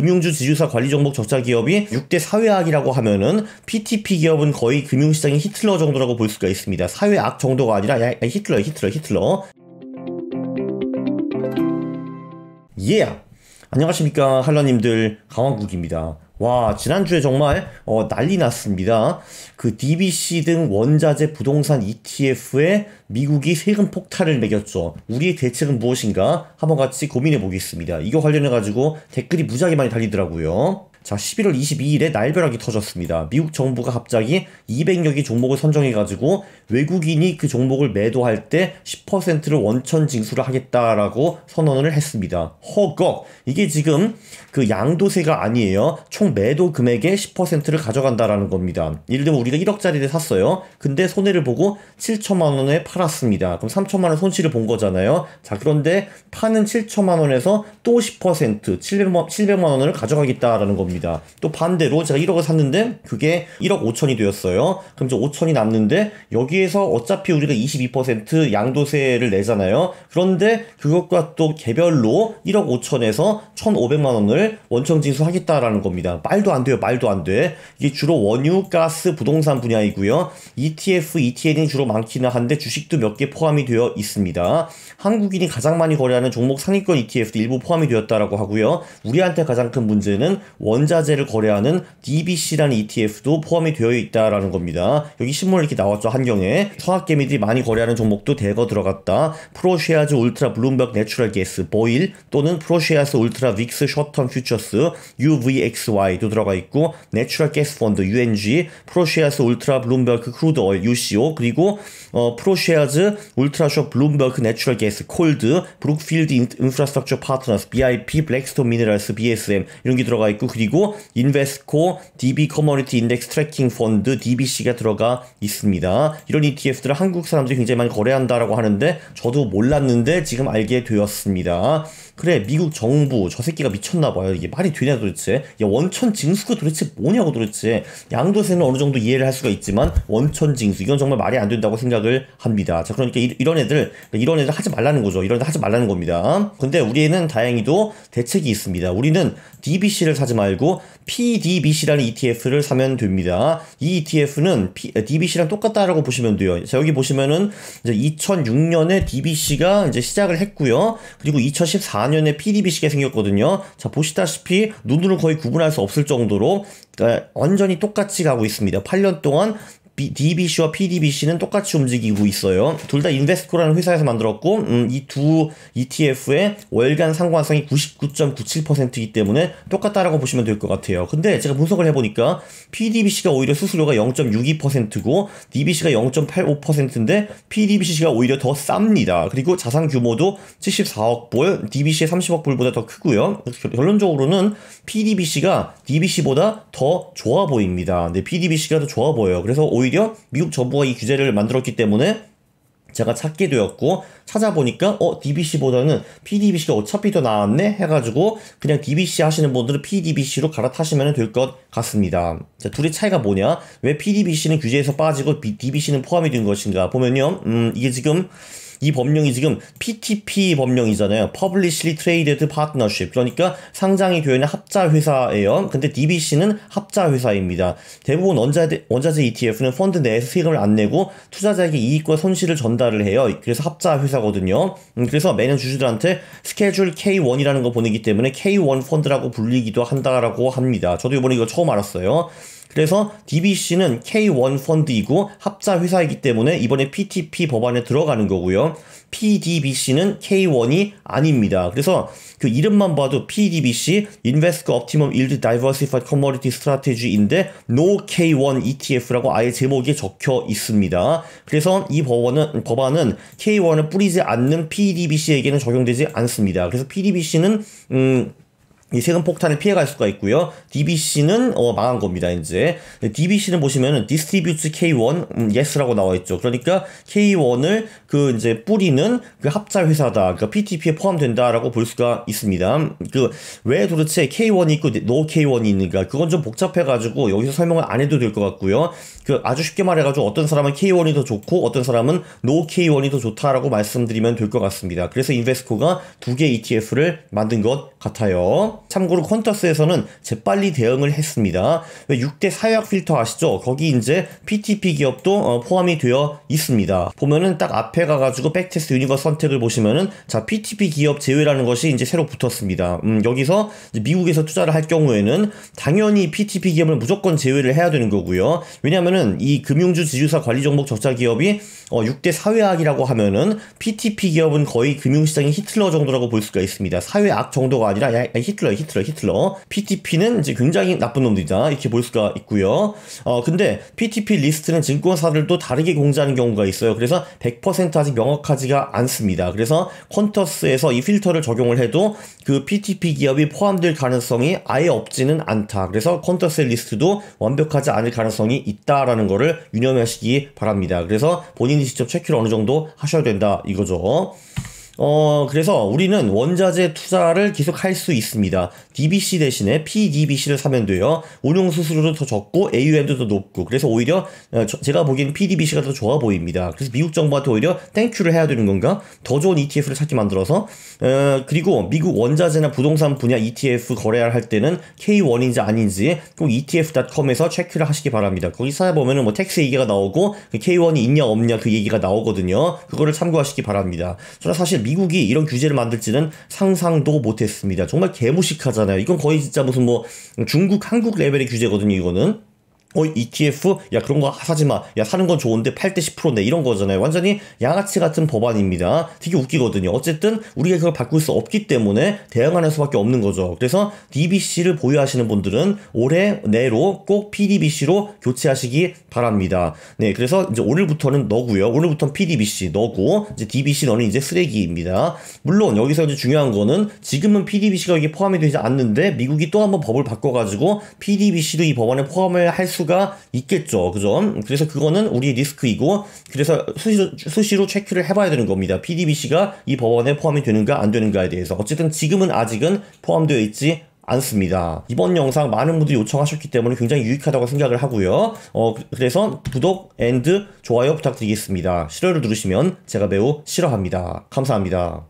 금융주 지주사 관리 종목 적자 기업이 6대 사회악이라고 하면은 PTP 기업은 거의 금융시장의 히틀러 정도라고 볼 수가 있습니다. 사회악 정도가 아니라 히틀러 히틀러 히틀러. 예. Yeah. 안녕하십니까 할러님들 강화국입니다. 와 지난주에 정말 어, 난리 났습니다. 그 DBC 등 원자재 부동산 ETF에 미국이 세금 폭탄을 매겼죠. 우리의 대책은 무엇인가 한번 같이 고민해 보겠습니다. 이거 관련해 가지고 댓글이 무지하게 많이 달리더라고요. 자, 11월 22일에 날벼락이 터졌습니다. 미국 정부가 갑자기 200여 개 종목을 선정해가지고 외국인이 그 종목을 매도할 때 10%를 원천 징수를 하겠다라고 선언을 했습니다. 허걱! 이게 지금 그 양도세가 아니에요. 총 매도 금액의 10%를 가져간다라는 겁니다. 예를 들면 우리가 1억짜리를 샀어요. 근데 손해를 보고 7천만 원에 팔았습니다. 그럼 3천만 원 손실을 본 거잖아요. 자, 그런데 파는 7천만 원에서 또10% 700만, 700만 원을 가져가겠다라는 겁니다. 또 반대로 제가 1억을 샀는데 그게 1억 5천이 되었어요. 그럼 이제 5천이 남는데 여기에서 어차피 우리가 22% 양도세를 내잖아요. 그런데 그것과 또 개별로 1억 5천에서 1,500만 원을 원청 징수하겠다라는 겁니다. 말도 안 돼요. 말도 안 돼. 이게 주로 원유, 가스, 부동산 분야이고요. ETF, ETN이 주로 많기는 한데 주식도 몇 개 포함이 되어 있습니다. 한국인이 가장 많이 거래하는 종목 상위권 ETF도 일부 포함 포함이 되었다라고 하고요. 우리한테 가장 큰 문제는 원자재를 거래하는 DBC라는 ETF도 포함이 되어 있다라는 겁니다. 여기 신문 이렇게 나왔죠 한경에 서학개미들이 많이 거래하는 종목도 대거 들어갔다. 프로쉐아즈 울트라 블룸버그 내추럴 게스 보일 또는 프로쉐아즈 울트라 윅스 셔턴 퓨처스 UVXY도 들어가 있고 내추럴 게스 펀드 UNG 프로쉐아즈 울트라 블룸버그 크루드 오일 UCO 그리고 어, 프로쉐아즈 울트라쇼 블룸버그 내추럴 게스 콜드 브룩필드 인프라스트럭처 파트너스 미네랄스, BIP, 블랙스톤 미네랄스, BSM 이런 게 들어가 있고 그리고 인베스코, DB 커머니티 인덱스 트래킹 펀드 DBC가 들어가 있습니다. 이런 ETF들을 한국 사람들이 굉장히 많이 거래한다라고 하는데 저도 몰랐는데 지금 알게 되었습니다. 그래 미국 정부 저 새끼가 미쳤나 봐요. 이게 말이 되냐 도대체. 야, 원천 징수가 도대체 뭐냐고 도대체. 양도세는 어느 정도 이해를 할 수가 있지만 원천 징수 이건 정말 말이 안 된다고 생각을 합니다. 자 그러니까 이, 런 애들 그러니까 이런 애들 하지 말라는 거죠. 이런 애들 하지 말라는 겁니다. 근데 우리는 다행히 다행히도 대책이 있습니다. 우리는 DBC를 사지 말고 PDBC라는 ETF를 사면 됩니다. 이 ETF는 P, DBC랑 똑같다라고 보시면 돼요. 자, 여기 보시면은 이제 2006년에 DBC가 이제 시작을 했고요. 그리고 2014년에 PDBC가 생겼거든요. 자, 보시다시피 눈으로 거의 구분할 수 없을 정도로 완전히 똑같이 가고 있습니다. 8년 동안 B, DBC와 PDBC는 똑같이 움직이고 있어요. 둘 다 인베스코라는 회사에서 만들었고 음, 이 두 ETF의 월간 상관성이 99.97%이기 때문에 똑같다라고 보시면 될 것 같아요. 근데 제가 분석을 해보니까 PDBC가 오히려 수수료가 0.62%고 DBC가 0.85%인데 PDBC가 오히려 더 쌉니다. 그리고 자산 규모도 74억 불, DBC의 30억 불보다 더 크고요. 결론적으로는 PDBC가 DBC보다 더 좋아 보입니다. 근데 PDBC가 더 좋아 보여요. 그래서 오히려 오히려 미국 정부가 이 규제를 만들었기 때문에 제가 찾게 되었고 찾아보니까 어 DBC보다는 PDBC가 어차피 더 나았네 해가지고 그냥 DBC 하시는 분들은 PDBC로 갈아타시면 될 것 같습니다. 자, 둘의 차이가 뭐냐? 왜 PDBC는 규제에서 빠지고 DBC는 포함이 된 것인가? 보면요, 음 이게 지금 이 법령이 지금 PTP 법령이잖아요. Publicly Traded Partnership. 그러니까 상장이 되어있는 합자회사예요. 근데 DBC는 합자회사입니다. 대부분 원자재, 원자재 e ETF는 펀드 내에서 세금을 안 내고 투자자에게 이익과 손실을 전달을 해요. 그래서 합자회사거든요. 음, 그래서 매년 주주들한테 스케줄 K1이라는 거 보내기 때문에 K1 펀드라고 불리기도 한다라고 합니다. 저도 이번에 이거 처음 알았어요. 그래서 DBC는 K1 펀드이고 합자 회사이기 때문에 이번에 PTP 법안에 들어가는 거고요. PDBC는 K1이 아닙니다. 그래서 그 이름만 봐도 PDBC Invest Optimum Yield Diversified Commodity Strategy인데 No K1 ETF라고 아예 제목에 적혀 있습니다. 그래서 이 법안은 법안은 K1을 뿌리지 않는 PDBC에게는 적용되지 않습니다. 그래서 PDBC는 음이 세금 폭탄을 피해갈 수가 있고요. DBC는 어, 망한 겁니다. 이제 DBC는 보시면은 distributes K1 음, yes라고 나와 있죠. 그러니까 K1을 그 이제 뿌리는 그 합자 회사다. 그러니까 PTP에 포함된다라고 볼 수가 있습니다. 그 왜 도대체 K1이 있고 네, no K1이 있는가? 그건 좀 복잡해가지고 여기서 설명을 안 해도 될 것 같고요. 그 아주 쉽게 말해가지고 어떤 사람은 K1이 더 좋고 어떤 사람은 no K1이 더 좋다라고 말씀드리면 될 것 같습니다. 그래서 인베스코가 두 개 ETF를 만든 것 같아요. 참고로 퀀터스에서는 재빨리 대응을 했습니다. 6대 사회학 필터 아시죠? 거기 이제 PTP 기업도 어, 포함이 되어 있습니다. 보면은 딱 앞에 가가지고 백테스트 유니버스 선택을 보시면은 자 PTP 기업 제외라는 것이 이제 새로 붙었습니다. 음, 여기서 미국에서 투자를 할 경우에는 당연히 PTP 기업을 무조건 제외를 해야 되는 거고요. 왜냐면은 이 금융주 지주사 관리 종목 적자 기업이 어, 6대 사회학이라고 하면은 PTP 기업은 거의 금융시장의 히틀러 정도라고 볼 수가 있습니다. 사회학 정도가 아니라 히틀러 히틀러, 히틀러, 히틀러. PTP는 이제 굉장히 나쁜 놈들이다. 이렇게 볼 수가 있고요. 어, 근데 PTP 리스트는 증권사들도 다르게 공지하는 경우가 있어요. 그래서 100% 아직 명확하지가 않습니다. 그래서 퀀터스에서 이 필터를 적용을 해도 그 PTP 기업이 포함될 가능성이 아예 없지는 않다. 그래서 퀀터스 리스트도 완벽하지 않을 가능성이 있다라는 거를 유념하시기 바랍니다. 그래서 본인이 직접 체크를 어느 정도 하셔야 된다 이거죠. 어, 그래서 우리는 원자재 투자를 계속 할 수 있습니다. DBC 대신에 PDBC를 사면 돼요. 운용 수수료도 더 적고 AUM도 더 높고. 그래서 오히려 어, 제가 보기엔 PDBC가 더 좋아 보입니다. 그래서 미국 정부한테 오히려 땡큐를 해야 되는 건가? 더 좋은 ETF를 찾게 만들어서 어, 그리고 미국 원자재나 부동산 분야 ETF 거래할 할 때는 K1인지 아닌지 꼭 ETF.com에서 체크를 하시기 바랍니다. 거기 찾아보면은 뭐 텍스 얘기가 나오고 그 K1이 있냐 없냐 그 얘기가 나오거든요. 그거를 참고하시기 바랍니다. 저는 사실 미국이 이런 규제를 만들지는 상상도 못했습니다. 정말 개무식하잖아요. 이건 거의 진짜 무슨 뭐 중국, 한국 레벨의 규제거든요. 이거는 어, ETF? 야, 그런 거 사지 마. 야, 사는 건 좋은데 팔때 10%네. 이런 거잖아요. 완전히 양아치 같은 법안입니다. 되게 웃기거든요. 어쨌든 우리가 그걸 바꿀 수 없기 때문에 대응하는 수밖에 없는 거죠. 그래서 DBC를 보유하시는 분들은 올해 내로 꼭 PDBC로 교체하시기 바랍니다. 네, 그래서 이제 오늘부터는 너고요. 오늘부터는 PDBC 너고 이제 DBC 너는 이제 쓰레기입니다. 물론 여기서 이제 중요한 거는 지금은 PDBC가 여기 포함이 되지 않는데 미국이 또 한번 법을 바꿔가지고 PDBC도 이 법안에 포함을 할 수. 가 리가 있겠죠. 그죠? 그래서 그거는 우리 리스크이고 그래서 수시로, 수시로 체크를 해봐야 되는 겁니다. PDBC가 이 법원에 포함이 되는가 안 되는가에 대해서 어쨌든 지금은 아직은 포함되어 있지 않습니다. 이번 영상 많은 분들이 요청하셨기 때문에 굉장히 유익하다고 생각을 하고요. 어, 그래서 구독 앤드 좋아요 부탁드리겠습니다. 싫어를 누르시면 제가 매우 싫어합니다. 감사합니다.